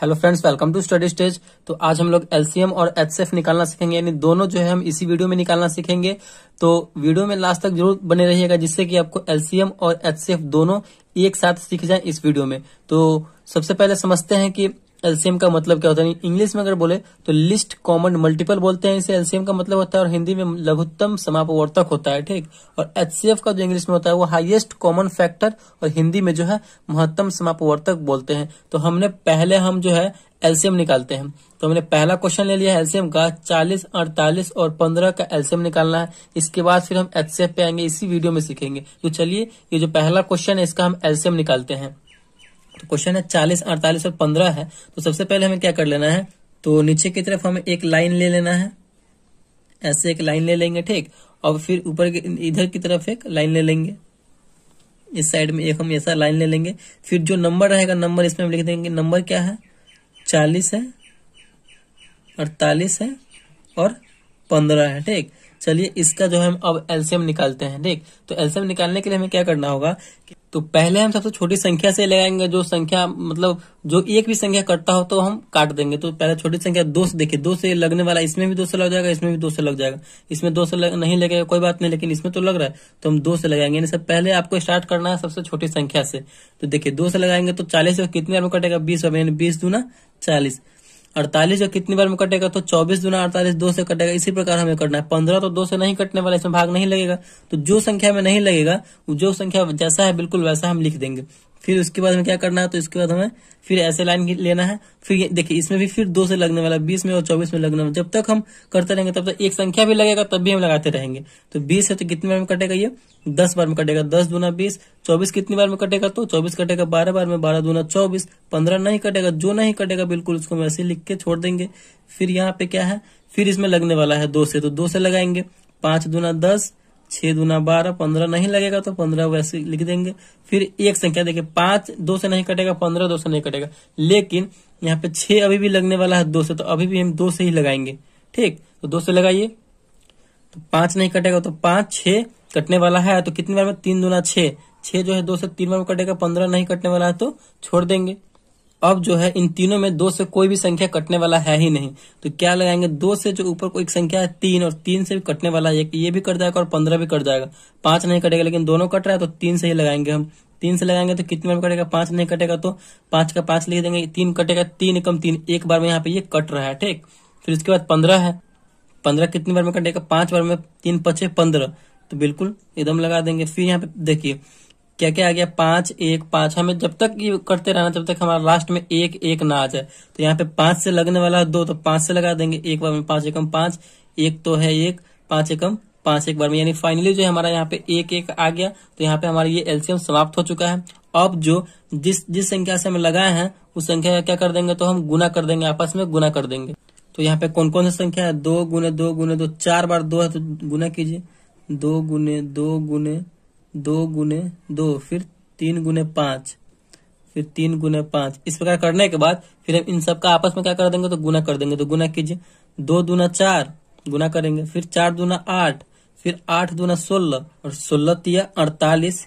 hello friends welcome to study stage तो आज हम लोग एलसीएम और एचसीएफ निकालना सीखेंगे यानी दोनों जो है हम इसी वीडियो में निकालना सीखेंगे तो वीडियो में लास्ट तक जरूर बने रहिएगा जिससे कि आपको एलसीएम और एचसीएफ दोनों एक साथ सीख जाए इस वीडियो में तो सबसे पहले समझते हैं कि एलसीएम का मतलब क्या होता है इंग्लिश में अगर बोले तो लिस्ट कॉमन मल्टीपल बोलते हैं इसे एलसीएम का मतलब होता है और हिंदी में लघुत्तम समापवर्तक होता है ठीक और एचसीएफ का जो इंग्लिश में होता है वो हाईएस्ट कॉमन फैक्टर और हिंदी में जो है महत्तम समापवर्तक बोलते हैं तो हमने पहले हम जो है एलसीएम निकालते हैं तो हमने पहला क्वेश्चन ले लिया एलसीएम का 40, 48 और 15 का एलसीएम निकालना है इसके बाद फिर हम एचसीएफ पे आएंगे इसी वीडियो में सीखेंगे तो चलिए ये जो पहला क्वेश्चन है इसका हम एलसीएम निकालते हैं तो क्वेश्चन है चालीस अड़तालीस और पंद्रह है तो सबसे पहले हमें क्या कर लेना है तो नीचे की तरफ हमें एक लाइन ले लेना है ऐसे एक लाइन ले लेंगे ठीक और फिर ऊपर इधर की तरफ एक लाइन ले लेंगे इस साइड में एक हम ऐसा लाइन ले लेंगे फिर जो नंबर रहेगा नंबर इसमें हम लिख देंगे नंबर क्या है चालीस है अड़तालीस है और पंद्रह है ठीक चलिए इसका जो है हम अब एल्सियम निकालते हैं देख तो एल्सियम निकालने के लिए हमें क्या करना होगा तो पहले हम सबसे छोटी संख्या से लगाएंगे जो संख्या मतलब जो एक भी संख्या कटता हो तो हम काट देंगे तो पहले छोटी संख्या दो से देखिए दो से लगने वाला इसमें भी दो से लग जाएगा इसमें भी दो से लग जाएगा इसमें दो से लग, नहीं लगेगा कोई बात नहीं लेकिन इसमें तो लग रहा है तो हम दो से लगाएंगे यानी सब पहले आपको स्टार्ट करना है सबसे छोटी संख्या से तो देखिये दो से लगाएंगे तो चालीस कितने में कटेगा बीस बीस दूना चालीस अड़तालीस का कितनी बार में कटेगा तो चौबीस दुना अड़तालीस दो से कटेगा इसी प्रकार हमें करना है पंद्रह तो दो से नहीं कटने वाला इसमें भाग नहीं लगेगा तो जो संख्या में नहीं लगेगा जो संख्या जैसा है बिल्कुल वैसा हम लिख देंगे फिर उसके बाद हमें क्या करना है तो इसके बाद हमें फिर ऐसे लाइन लेना है फिर देखिए इसमें भी फिर दो से लगने वाला बीस में और चौबीस में लगने वाला जब तक हम करते रहेंगे तब तक एक संख्या भी लगेगा तब भी हम लगाते रहेंगे तो बीस है तो कितने बार में कटेगा ये दस बार में कटेगा दस दूना बीस चौबीस कितनी बार में कटेगा तो चौबीस कटेगा बारह बार में बारह दूना चौबीस पंद्रह नहीं कटेगा जो नहीं कटेगा बिल्कुल उसको हम ऐसे लिख के छोड़ देंगे फिर यहाँ पे क्या है फिर इसमें लगने वाला है दो से तो दो से लगाएंगे पांच दूना दस छह दुना बारह पंद्रह नहीं लगेगा तो पंद्रह वैसे लिख देंगे फिर एक संख्या देखिए पांच दो से नहीं कटेगा पंद्रह दो से नहीं कटेगा लेकिन यहाँ पे छह अभी भी लगने वाला है दो से तो अभी भी हम दो से ही लगाएंगे ठीक तो दो से लगाइए तो पांच नहीं कटेगा तो पांच छ कटने वाला है तो कितनी बार में तीन दुना छह छह जो है दो से तीन बार में कटेगा पंद्रह नहीं कटने वाला है तो छोड़ देंगे अब जो है इन तीनों में दो से कोई भी संख्या कटने वाला है ही नहीं तो क्या लगाएंगे दो से जो ऊपर कोई एक संख्या है तीन और तीन से भी कटने वाला है ये भी कट जाएगा और पंद्रह भी कट जाएगा पांच नहीं कटेगा लेकिन दोनों कट रहा है तो तीन से ही लगाएंगे हम तीन से लगाएंगे तो कितने में कटेगा पांच नहीं कटेगा तो पांच का पांच लिख देंगे तीन कटेगा तीन एकम तीन एक बार में यहाँ पे ये कट रहा है ठीक फिर इसके बाद पंद्रह है पंद्रह कितनी बार में कटेगा पांच बार में तीन पचे पंद्रह तो बिल्कुल एकदम लगा देंगे फिर यहाँ पे देखिए क्या क्या आ गया पांच एक पांच हमें जब तक ये करते रहना तब तक हमारा लास्ट में एक एक ना आ जाए तो यहाँ पे पांच से लगने वाला है दो तो पांच से लगा देंगे एक बार में पांच एकम पांच एक तो है एक पांच एकम पांच एक बार में यानी फाइनली जो है हमारा यहाँ पे एक एक आ गया तो यहाँ पे हमारा ये एल्सियम समाप्त हो चुका है अब जो जिस जिस संख्या से हम लगाए हैं उस संख्या का क्या कर देंगे तो हम गुना कर देंगे आपस में गुना कर देंगे तो यहाँ पे कौन कौन सी संख्या है दो गुने दो गुने दो चार बार दो है तो गुना कीजिए दो गुने दो गुने दो गुने दो फिर तीन गुने पांच फिर तीन गुने पांच इस प्रकार करने के बाद फिर हम इन सबका आपस में क्या कर देंगे तो गुना कर देंगे तो गुना कीजिए दो दूना चार गुना करेंगे फिर चार दूना आठ फिर आठ दूना सोलह और सोलह तिया अड़तालीस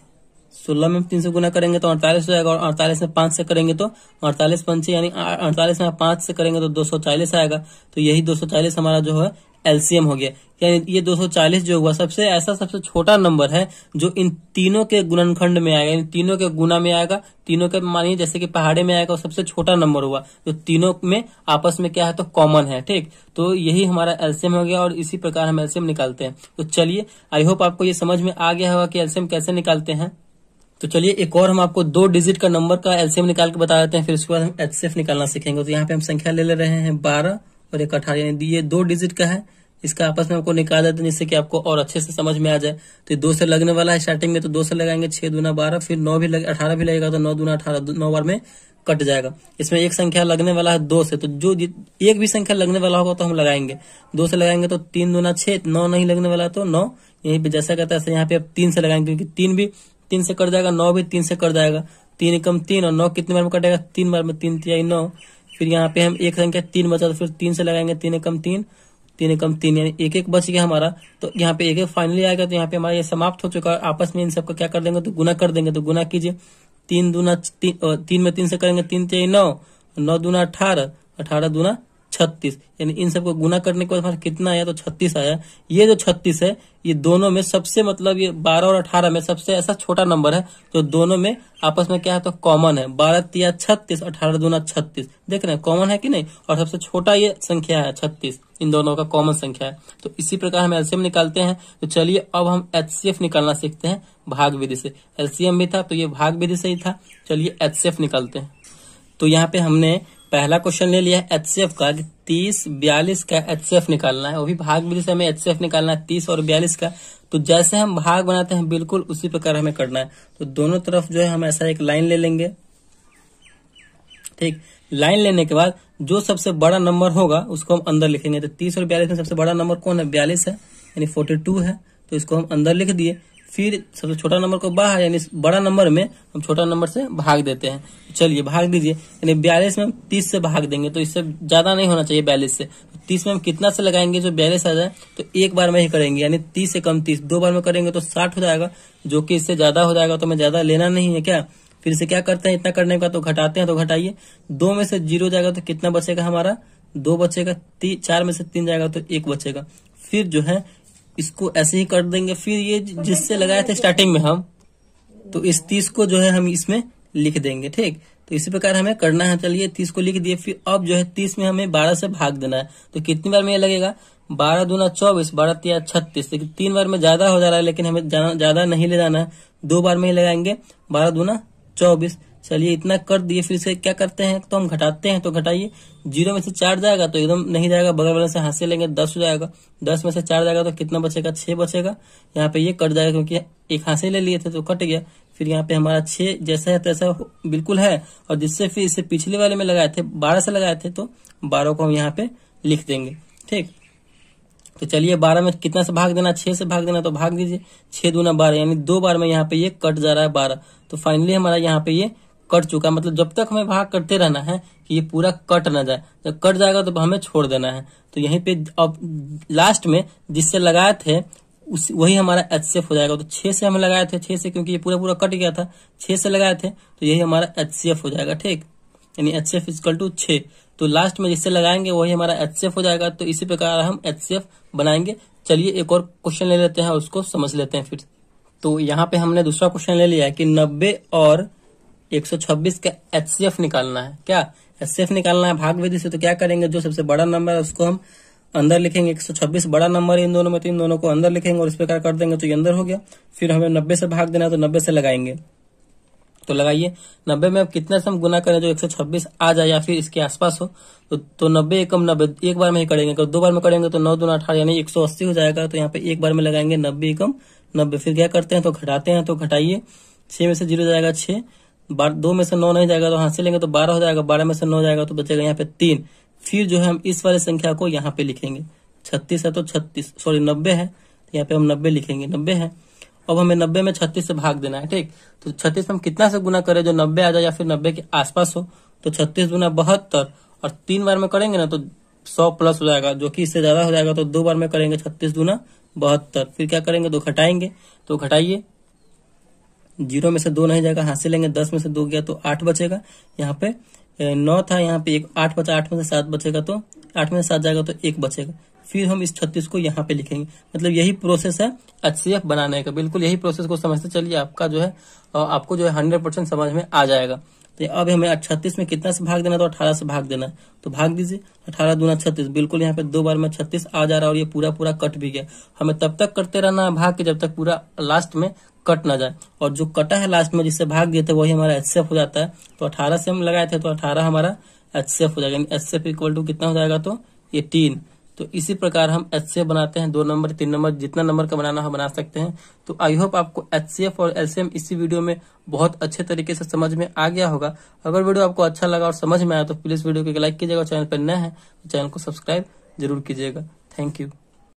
सोलह में तीन से गुना करेंगे तो अड़तालीस हो जाएगा और अड़तालीस में पांच से करेंगे तो अड़तालीस पंच यानी अड़तालीस में पांच से करेंगे तो दो सौ चालीस आएगा तो यही दो सौ चालीस हमारा जो है एलसीएम हो गया यानी ये 240 जो हुआ सबसे ऐसा सबसे छोटा नंबर है जो इन तीनों के गुणनखंड में आएगा यानी तीनों के गुना में आएगा तीनों के मानिए जैसे कि पहाड़े में आएगा सबसे छोटा नंबर हुआ जो तो तीनों में आपस में क्या है तो कॉमन है ठीक तो यही हमारा एल्सियम हो गया और इसी प्रकार हम एल्सियम निकालते हैं तो चलिए आई होप आपको ये समझ में आ गया होगा कि एल्सियम कैसे निकालते हैं तो चलिए एक और हम आपको दो डिजिट का नंबर का एलसीएम निकाल के बता देते हैं फिर उसके बाद हम एच निकालना सीखेंगे तो यहाँ पे हम संख्या ले ले रहे हैं बारह और एक अठारह यानी ये दो डिजिट का है इसका आपस में आपको निकाल देते हैं जिससे कि आपको और अच्छे से समझ में आ जाए तो दो से लगने वाला है स्टार्टिंग में तो दो से लगाएंगे छह दुना बारह फिर नौ भी अठारह भी लगेगा तो नौ दुना अठारह नौ बार में कट जाएगा इसमें एक संख्या लगने वाला है दो से तो जो एक भी संख्या लगने वाला होगा तो हम लगाएंगे दो से लगाएंगे तो तीन दुना छह नौ नहीं लगने वाला तो नौ यही पे जैसा कहता है यहाँ पे आप तीन से लगाएंगे क्योंकि तीन भी तीन से कट जाएगा नौ भी तीन से कट जाएगा तीन एकम तीन और नौ कितने बार में कटेगा तीन बार में तीन तिहाई नौ फिर यहाँ पे हम एक संख्या तीन बचा तो फिर तीन से लगाएंगे तीन एकम तीन तीन एकम तीन यानी एक एक बच गया हमारा तो यहाँ पे एक एक फाइनली आएगा तो यहाँ पे हमारा ये समाप्त हो चुका है आपस में इन सबको क्या कर देंगे तो गुना कर देंगे तो गुना कीजिए तीन दूना तीन, में तीन से करेंगे तीन तीन नौ नौ दूना अठारह अठारह दूना छत्तीस यानी इन सबको गुना करने के बाद हमारा कितना आया तो छत्तीस आया ये जो छत्तीस है ये दोनों में सबसे मतलब ये बारह और अठारह में सबसे ऐसा छोटा नंबर है जो दोनों में आपस में क्या है तो कॉमन है बारह तिया छत्तीस अठारह दोनों छत्तीस देख रहे हैं कॉमन है कि नहीं और सबसे छोटा ये संख्या है छत्तीस इन दोनों का कॉमन संख्या है तो इसी प्रकार हम एलसीएम निकालते हैं तो चलिए अब हम एचसीएफ निकालना सीखते हैं भाग विधि से एलसीएम भी था तो ये भाग विधि से ही था चलिए एचसीएफ निकालते हैं तो यहाँ पे हमने पहला क्वेश्चन ले लिया एच सी एफ का तीस बयालीस का एच सी एफ निकालना है वो भी भाग विधि से हमें एच सी एफ निकालना है तीस और बयालीस का तो जैसे हम भाग बनाते हैं बिल्कुल उसी प्रकार हमें करना है तो दोनों तरफ जो है हम ऐसा एक लाइन ले लेंगे ठीक लाइन लेने के बाद जो सबसे बड़ा नंबर होगा उसको हम अंदर लिखेंगे तो तीस और बयालीस में सबसे बड़ा नंबर कौन है बयालीस है यानी फोर्टी टू है तो इसको हम अंदर लिख दिए फिर सबसे छोटा नंबर को बाहर यानी बड़ा नंबर में हम छोटा नंबर से भाग देते हैं चलिए भाग दीजिए यानी बयालीस में हम तीस से भाग देंगे तो इससे ज्यादा नहीं होना चाहिए बयालीस से तीस में हम कितना से लगाएंगे जो बयालीस आ जाए तो एक बार में ही करेंगे यानी तीस से कम तीस दो बार में करेंगे तो साठ हो जाएगा जो कि इससे ज्यादा हो जाएगा तो हमें ज्यादा लेना नहीं है क्या फिर से क्या करते हैं इतना करने का तो घटाते हैं तो घटाइए दो में से जीरो जाएगा तो कितना बचेगा हमारा दो बचेगा चार में से तीन जाएगा तो एक बचेगा फिर जो है इसको ऐसे ही कर देंगे फिर ये तो जिससे लगाए थे स्टार्टिंग में हम तो इस तीस को जो है हम इसमें लिख देंगे ठीक तो इसी प्रकार हमें करना है चलिए तीस को लिख दिए फिर अब जो है तीस में हमें बारह से भाग देना है तो कितनी बार में ये लगेगा बारह दूना चौबीस बारह तीन छत्तीस तीन बार में ज्यादा हो जा रहा है लेकिन हमें ज्यादा नहीं ले जाना है दो बार में ही लगाएंगे बारह दूना चौबीस चलिए इतना कर दिए फिर से क्या करते हैं तो हम घटाते हैं तो घटाइए जीरो में से चार जाएगा तो एकदम नहीं जाएगा बगल वाले से हाथ से लेंगे दस हो जाएगा दस में से चार जाएगा तो कितना बचेगा छह बचेगा यहाँ पे ये कट जाएगा क्योंकि एक हाथ से ले लिए थे तो कट गया फिर यहाँ पे हमारा छह जैसा है तैसा बिल्कुल है और जिससे फिर इसे पिछले वाले में लगाए थे बारह से लगाए थे तो बारह को हम यहाँ पे लिख देंगे ठीक तो चलिए बारह में कितना से भाग देना छह से भाग देना तो भाग दीजिए छह दूना बारह यानी दो बार में यहाँ पे ये कट जा रहा है बारह तो फाइनली हमारा यहाँ पे ये कट चुका है मतलब जब तक हमें वहां करते रहना है कि ये पूरा कट ना जाए जब कट जाएगा तो हमें छोड़ देना है तो यहीं पे अब लास्ट में जिससे लगाए थे उस वही हमारा एच हो जाएगा तो छह से हम लगाए थे छह से क्योंकि ये पूरा पूरा कट गया था छह से लगाए थे तो यही हमारा एच सी एफ हो जाएगा ठीक यानी H C F is equal to छः तो लास्ट में जिससे लगाएंगे वही हमारा एच सी एफ हो जाएगा तो इसी प्रकार हम एच सी एफ बनाएंगे चलिए एक और क्वेश्चन ले लेते हैं उसको समझ लेते हैं फिर तो यहाँ पे हमने दूसरा क्वेश्चन ले लिया है कि नब्बे और 126 का एफ निकालना है क्या एफ निकालना है भाग विधि से तो क्या करेंगे जो सबसे बड़ा नंबर है उसको हम अंदर लिखेंगे 126 बड़ा नंबर है इन दोनों में तो इन दोनों को अंदर लिखेंगे और इस प्रकार कर देंगे तो ये अंदर हो गया फिर हमें नब्बे से भाग देना है तो नब्बे से लगाएंगे तो लगाइए नब्बे में अब कितने से हम गुना करें जो 126 आ जाए या फिर इसके आसपास हो तो तो नब्बे एकम नब्बे एक बार में ही करेंगे अगर दो बार में करेंगे तो नौ दो अठारह यानी 180 हो जाएगा तो यहाँ पे एक बार में लगाएंगे नब्बे एकम नब्बे फिर क्या करते हैं तो घटाते हैं तो घटाइए छह में से जीरो जाएगा छह दो में से नौ नहीं जाएगा तो यहाँ से लेंगे तो बारह हो जाएगा बारह में से नौ जाएगा तो बचेगा यहाँ पे तीन फिर जो है हम इस वाले संख्या को यहाँ पे लिखेंगे छत्तीस है तो छत्तीस सॉरी नब्बे है तो यहाँ पे हम नब्बे लिखेंगे नब्बे है अब हमें नब्बे में छत्तीस से भाग देना है ठीक तो छत्तीस हम कितना से गुना करें जो नब्बे आ जाए या फिर नब्बे के आसपास हो तो छत्तीस गुना बहत्तर और तीन बार में करेंगे ना तो सौ प्लस हो जाएगा जो कि इससे ज्यादा हो जाएगा तो दो बार में करेंगे छत्तीस गुना बहत्तर फिर क्या करेंगे दो घटाएंगे तो घटाइए जीरो में से दो नहीं जाएगा हाथ से लेंगे दस में से दो गया तो आठ बचेगा यहाँ पे नौ था यहाँ पे एक आठ बचा आठ में से सात बचेगा तो आठ में से सात जाएगा तो एक बचेगा फिर हम इस छत्तीस को यहाँ पे लिखेंगे मतलब यही प्रोसेस है एच बनाने का बिल्कुल यही प्रोसेस को समझते चलिए आपका जो है आपको जो है हंड्रेड परसेंट समझ में आ जाएगा तो अब हमें छत्तीस में कितना से भाग देना तो अठारह से भाग देना तो भाग दीजिए अठारह दूना छत्तीस बिल्कुल यहाँ पे दो बार में छत्तीस आ जा रहा है और ये पूरा पूरा कट भी गया हमें तब तक करते रहना है भाग के जब तक पूरा लास्ट में कट ना जाए और जो कटा है लास्ट में जिससे भाग गए थे वही हमारा एच हो जाता है तो अठारह से हम लगाए थे तो अठारह हमारा एच हो जाएगा यानी एच इक्वल टू कितना हो जाएगा तो तीन तो इसी प्रकार हम एच बनाते हैं दो नंबर तीन नंबर जितना नंबर का बनाना हम बना सकते हैं तो आई होप आपको एच और एल इसी वीडियो में बहुत अच्छे तरीके से समझ में आ गया होगा अगर वीडियो आपको अच्छा लगा और समझ में आया तो प्लीज वीडियो को लाइक कीजिएगा चैनल पर नए है तो चैनल को सब्सक्राइब जरूर कीजिएगा थैंक यू